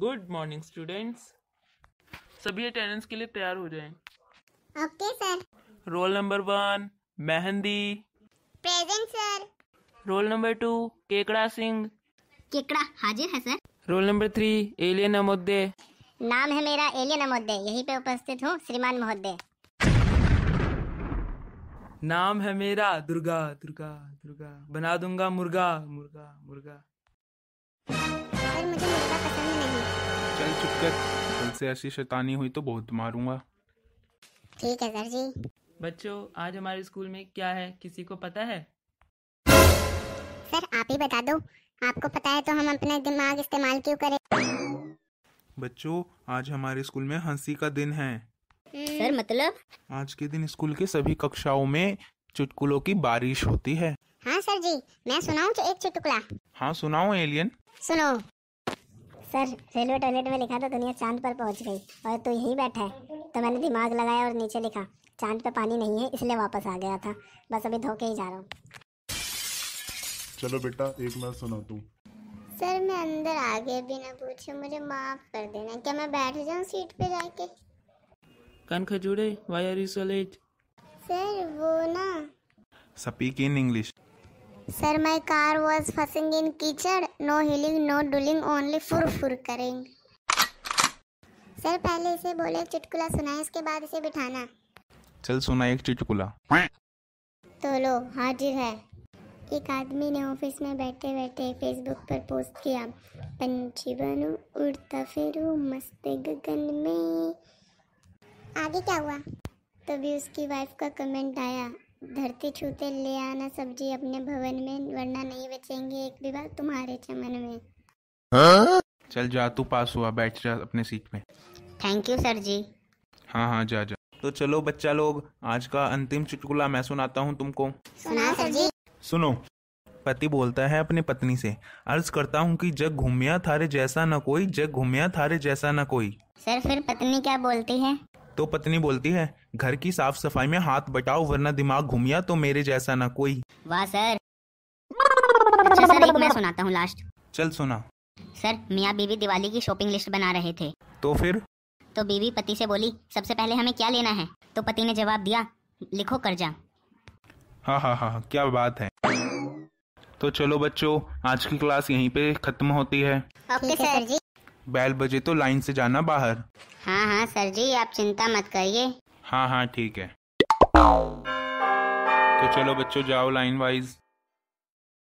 Good morning students सभी attendance के लिए तैयार हो जाएं। Okay okay, sir roll number one Mehndi present sir roll number two केकड़ा सिंह केकड़ा हाजिर है sir roll number three alien अमोदे नाम है मेरा एलियन अमोदे यहीं पे उपस्थित हूँ श्रीमान महोदय नाम है मेरा दुर्गा दुर्गा दुर्गा बना दूंगा मुर्गा मुर्गा मुर्गा सर मुझे मुर्गा चुप कर तुमसे ऐसी शैतानी हुई तो बहुत मारूंगा ठीक है सर जी बच्चों आज हमारे स्कूल में क्या है किसी को पता है सर आप ही बता दो आपको पता है तो हम अपना दिमाग इस्तेमाल क्यों करें बच्चों आज हमारे स्कूल में हंसी का दिन है हम्म। सर मतलब आज के दिन स्कूल के सभी कक्षाओं में चुटकुलों की बारिश होती है हाँ सर जी मैं सुनाऊँ एक चुटकुला हाँ सुनाओ एलियन सुनो सर रेलवे टॉयलेट में लिखा था तो दुनिया चांद पर पहुंच गई और तू यहीं बैठा है तो मैंने दिमाग लगाया और नीचे लिखा चांद पे पानी नहीं है इसलिए वापस आ गया था बस अभी धोके ही जा रहा हूँ चलो बेटा एक मैं सुना तू सर मैं अंदर आ गया बिना पूछे मुझे माफ कर देना क्या मैं बैठ जाऊँ सीट पे जाके कान खजूरे why are you so late sir वो ना speak in English sir my car was फसिंग इन कीचड़ no healing no dulling only फुर फुर करेंगे सर पहले इसे बोले चुटकुला सुनाए इसके बाद इसे बिठाना चल सुना एक चुटकुला तो लो हाजिर है एक आदमी ने ऑफिस में बैठे बैठे फेसबुक पर पोस्ट किया पंछी बनू उड़ता फिरू मस्त गगन में आगे क्या हुआ तभी उसकी वाइफ का कमेंट आया धरती छूते ले आना सब्जी अपने भवन में वरना नहीं बचेंगे एक भी बार तुम्हारे चमन में हाँ? चल जा तू पास हुआ बैठ जा अपने सीट में थैंक यू सर जी हाँ हाँ जा जा तो चलो बच्चा लोग आज का अंतिम चुटकुला मैं सुनाता हूँ तुमको सुना सर जी सुनो पति बोलता है अपनी पत्नी से अर्ज करता हूँ कि जग घूमिया थारे जैसा न कोई जग घूमिया थारे जैसा न कोई सर फिर पत्नी क्या बोलती है तो पत्नी बोलती है घर की साफ सफाई में हाथ बटाओ वरना दिमाग घूमिया तो मेरे जैसा ना कोई वाह सर अच्छा सर एक मैं सुनाता हूँ लास्ट चल सुना सर मियाँ बीवी दिवाली की शॉपिंग लिस्ट बना रहे थे तो फिर तो बीवी पति से बोली सबसे पहले हमें क्या लेना है तो पति ने जवाब दिया लिखो कर्जा हाँ हाँ हाँ क्या बात है तो चलो बच्चों आज की क्लास यहीं पे खत्म होती है ओके सर जी बैल बजे तो लाइन से जाना बाहर हाँ हाँ सर जी आप चिंता मत करिए हाँ हाँ ठीक है तो चलो बच्चों जाओ लाइन वाइज